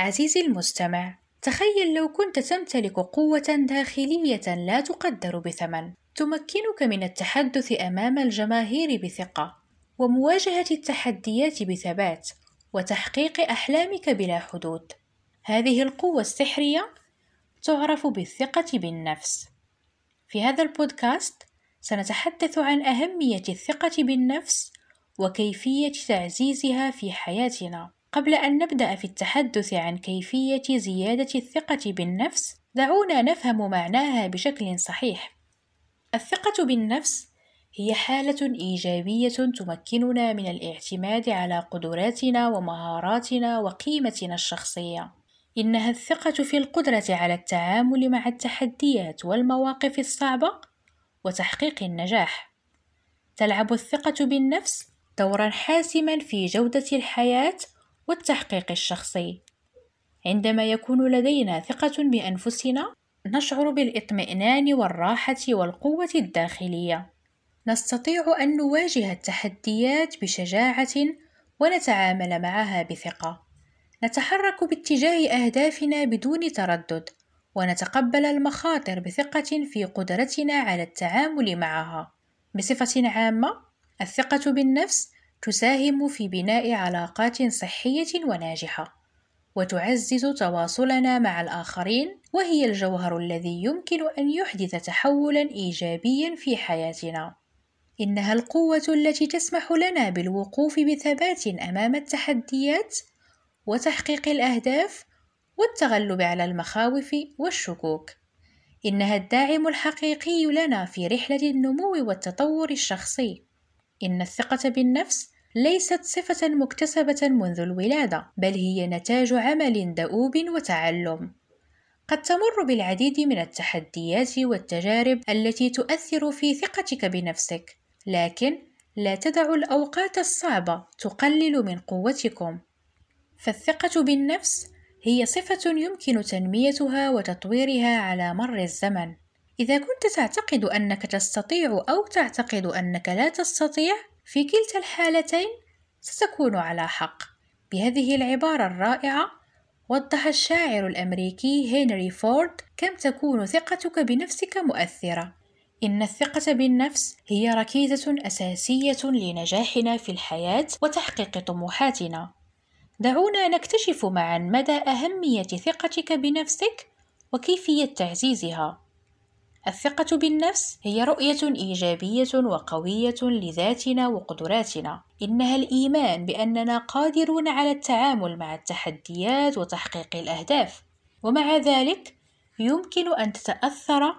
عزيزي المستمع تخيل لو كنت تمتلك قوة داخلية لا تقدر بثمن تمكنك من التحدث أمام الجماهير بثقة ومواجهة التحديات بثبات وتحقيق أحلامك بلا حدود هذه القوة السحرية تعرف بالثقة بالنفس في هذا البودكاست سنتحدث عن أهمية الثقة بالنفس وكيفية تعزيزها في حياتنا قبل أن نبدأ في التحدث عن كيفية زيادة الثقة بالنفس، دعونا نفهم معناها بشكل صحيح. الثقة بالنفس هي حالة إيجابية تمكننا من الاعتماد على قدراتنا ومهاراتنا وقيمتنا الشخصية. إنها الثقة في القدرة على التعامل مع التحديات والمواقف الصعبة وتحقيق النجاح. تلعب الثقة بالنفس دورا حاسما في جودة الحياة والتحقيق الشخصي عندما يكون لدينا ثقه بانفسنا نشعر بالاطمئنان والراحه والقوه الداخليه نستطيع ان نواجه التحديات بشجاعه ونتعامل معها بثقه نتحرك باتجاه اهدافنا بدون تردد ونتقبل المخاطر بثقه في قدرتنا على التعامل معها بصفه عامه الثقه بالنفس تساهم في بناء علاقات صحية وناجحة وتعزز تواصلنا مع الآخرين وهي الجوهر الذي يمكن أن يحدث تحولا إيجابيا في حياتنا إنها القوة التي تسمح لنا بالوقوف بثبات أمام التحديات وتحقيق الأهداف والتغلب على المخاوف والشكوك إنها الداعم الحقيقي لنا في رحلة النمو والتطور الشخصي إن الثقة بالنفس ليست صفة مكتسبة منذ الولادة، بل هي نتاج عمل دؤوب وتعلم. قد تمر بالعديد من التحديات والتجارب التي تؤثر في ثقتك بنفسك، لكن لا تدع الأوقات الصعبة تقلل من قوتكم. فالثقة بالنفس هي صفة يمكن تنميتها وتطويرها على مر الزمن. إذا كنت تعتقد أنك تستطيع أو تعتقد أنك لا تستطيع في كلتا الحالتين ستكون على حق بهذه العبارة الرائعة وضح الشاعر الأمريكي هنري فورد كم تكون ثقتك بنفسك مؤثرة إن الثقة بالنفس هي ركيزة أساسية لنجاحنا في الحياة وتحقيق طموحاتنا دعونا نكتشف معا مدى أهمية ثقتك بنفسك وكيفية تعزيزها الثقة بالنفس هي رؤية إيجابية وقوية لذاتنا وقدراتنا، إنها الإيمان بأننا قادرون على التعامل مع التحديات وتحقيق الأهداف، ومع ذلك يمكن أن تتأثر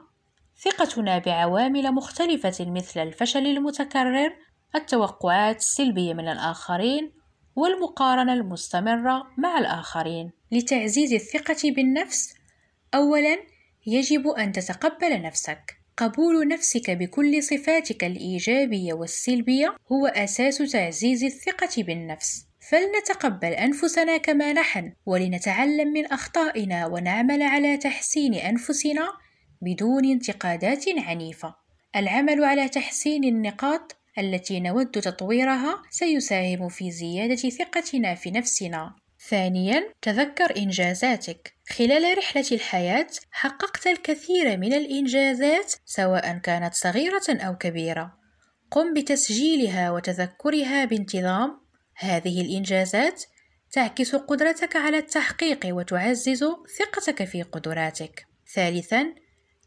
ثقتنا بعوامل مختلفة مثل الفشل المتكرر، التوقعات السلبية من الآخرين، والمقارنة المستمرة مع الآخرين. لتعزيز الثقة بالنفس، أولاً يجب أن تتقبل نفسك قبول نفسك بكل صفاتك الإيجابية والسلبية هو أساس تعزيز الثقة بالنفس فلنتقبل أنفسنا كما نحن ولنتعلم من أخطائنا ونعمل على تحسين أنفسنا بدون انتقادات عنيفة العمل على تحسين النقاط التي نود تطويرها سيساهم في زيادة ثقتنا في نفسنا ثانيا تذكر إنجازاتك خلال رحلة الحياة حققت الكثير من الإنجازات سواء كانت صغيرة أو كبيرة قم بتسجيلها وتذكرها بانتظام هذه الإنجازات تعكس قدرتك على التحقيق وتعزز ثقتك في قدراتك ثالثا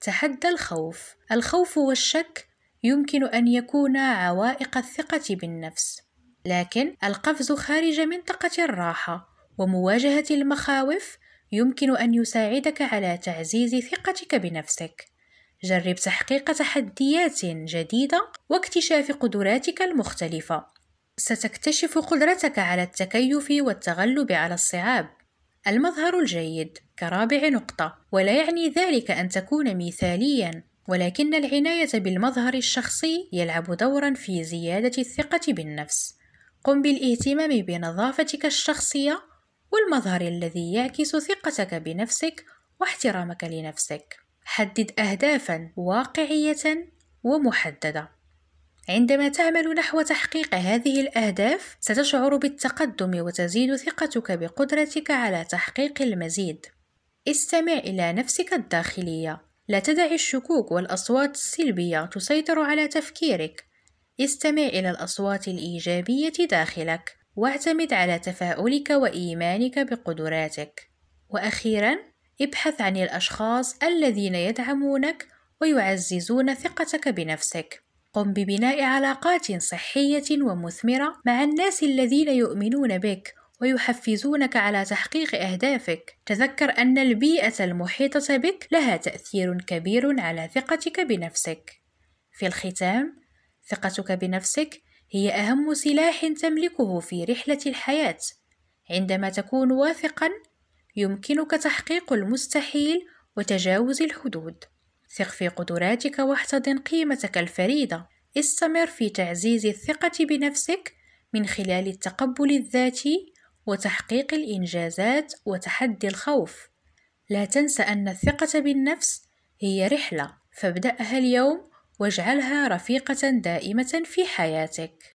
تحدى الخوف الخوف والشك يمكن ان يكونا عوائق الثقه بالنفس لكن القفز خارج منطقه الراحه ومواجهة المخاوف يمكن أن يساعدك على تعزيز ثقتك بنفسك. جرب تحقيق تحديات جديدة واكتشاف قدراتك المختلفة. ستكتشف قدرتك على التكيف والتغلب على الصعاب. المظهر الجيد كرابع نقطة، ولا يعني ذلك أن تكون مثاليًا، ولكن العناية بالمظهر الشخصي يلعب دورًا في زيادة الثقة بالنفس. قم بالاهتمام بنظافتك الشخصية والمظهر الذي يعكس ثقتك بنفسك واحترامك لنفسك حدد أهدافا واقعية ومحددة عندما تعمل نحو تحقيق هذه الأهداف ستشعر بالتقدم وتزيد ثقتك بقدرتك على تحقيق المزيد استمع إلى نفسك الداخلية لا تدع الشكوك والأصوات السلبية تسيطر على تفكيرك استمع إلى الأصوات الإيجابية داخلك واعتمد على تفاؤلك وإيمانك بقدراتك وأخيرا ابحث عن الأشخاص الذين يدعمونك ويعززون ثقتك بنفسك قم ببناء علاقات صحية ومثمرة مع الناس الذين يؤمنون بك ويحفزونك على تحقيق أهدافك. تذكر أن البيئة المحيطة بك لها تأثير كبير على ثقتك بنفسك. في الختام، ثقتك بنفسك هي أهم سلاح تملكه في رحلة الحياة عندما تكون واثقا يمكنك تحقيق المستحيل وتجاوز الحدود ثق في قدراتك واحتضن قيمتك الفريدة استمر في تعزيز الثقة بنفسك من خلال التقبل الذاتي وتحقيق الإنجازات وتحدي الخوف لا تنس أن الثقة بالنفس هي رحلة فابدأها اليوم واجعلها رفيقة دائمة في حياتك